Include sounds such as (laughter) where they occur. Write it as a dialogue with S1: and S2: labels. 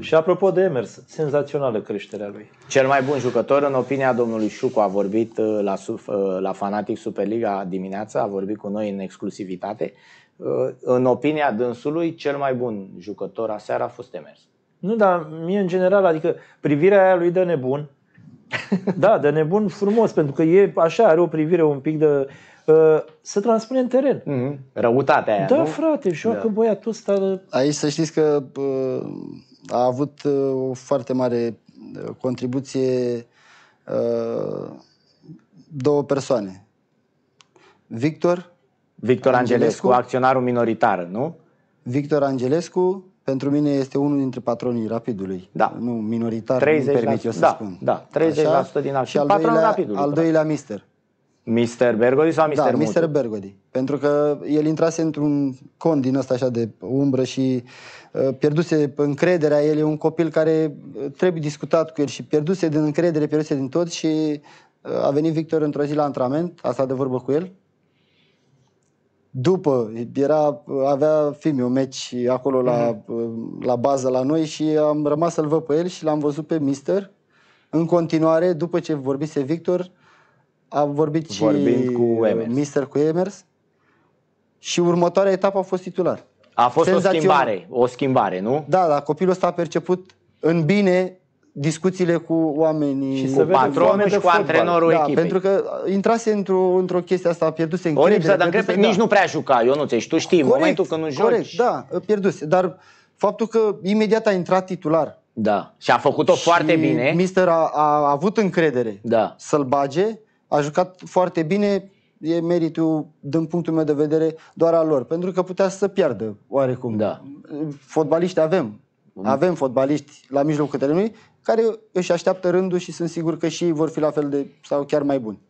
S1: Mm. Și apropo de Emers, senzațională creșterea lui. Cel mai bun jucător, în opinia domnului Șucu, a vorbit uh, la, uh, la Fanatic Superliga dimineața, a vorbit cu noi în exclusivitate. Uh, în opinia dânsului, cel mai bun jucător aseară a fost Emers. Nu, dar mie în general, adică privirea aia lui de nebun, (laughs) da, de nebun frumos, pentru că e așa, are o privire un pic de... să transpune în teren. Mm-hmm. Răutatea aia, Da, nu? frate, joacă da. băiatul ăsta... Aici să știți că... Uh a avut uh, o foarte mare uh, contribuție uh, două persoane. Victor Victor Angelescu, Angelescu acționarul minoritar, nu? Victor Angelescu, pentru mine este unul dintre patronii Rapidului. Da. Nu minoritar, 30 nu permit eu să da, spun. Da, 30% Așa? din acțiuni. Și al doilea, rapidului, al da. doilea mister. Mister Bergodi sau Mister da, Mutu? Mister Bergodi. Pentru că el intrase într-un con din ăsta așa de umbră și uh, pierduse încrederea. El e un copil care uh, trebuie discutat cu el și pierduse din încredere, pierduse din tot și uh, a venit Victor într-o zi la antrenament, asta de vorbă cu el. După, era, avea filmul un meci acolo la, mm-hmm. la, uh, la bază la noi și am rămas să-l văd pe el și l-am văzut pe Mister. În continuare, după ce vorbise Victor, a vorbit și Vorbind cu Emers. Mister cu Emers și următoarea etapă a fost titular. A fost Senzațion... o schimbare, o schimbare, nu? Da, da, copilul ăsta a perceput în bine discuțiile cu oamenii și cu patronul și cu fotbal. antrenorul da, echipei. Pentru că intrase într-o, într-o chestie asta, a pierduse în corect, pierduse, încredere, da. nici nu prea juca, eu nu ți Tu știi, corect, momentul când nu joci. Corect, da, pierduse. Dar faptul că imediat a intrat titular. Da, și a făcut-o foarte bine. Mister a, a avut încredere da. să-l bage a jucat foarte bine, e meritul, din punctul meu de vedere, doar al lor. Pentru că putea să piardă oarecum. Da. Fotbaliști avem. Avem fotbaliști la mijlocul terenului care își așteaptă rândul și sunt sigur că și ei vor fi la fel de sau chiar mai buni.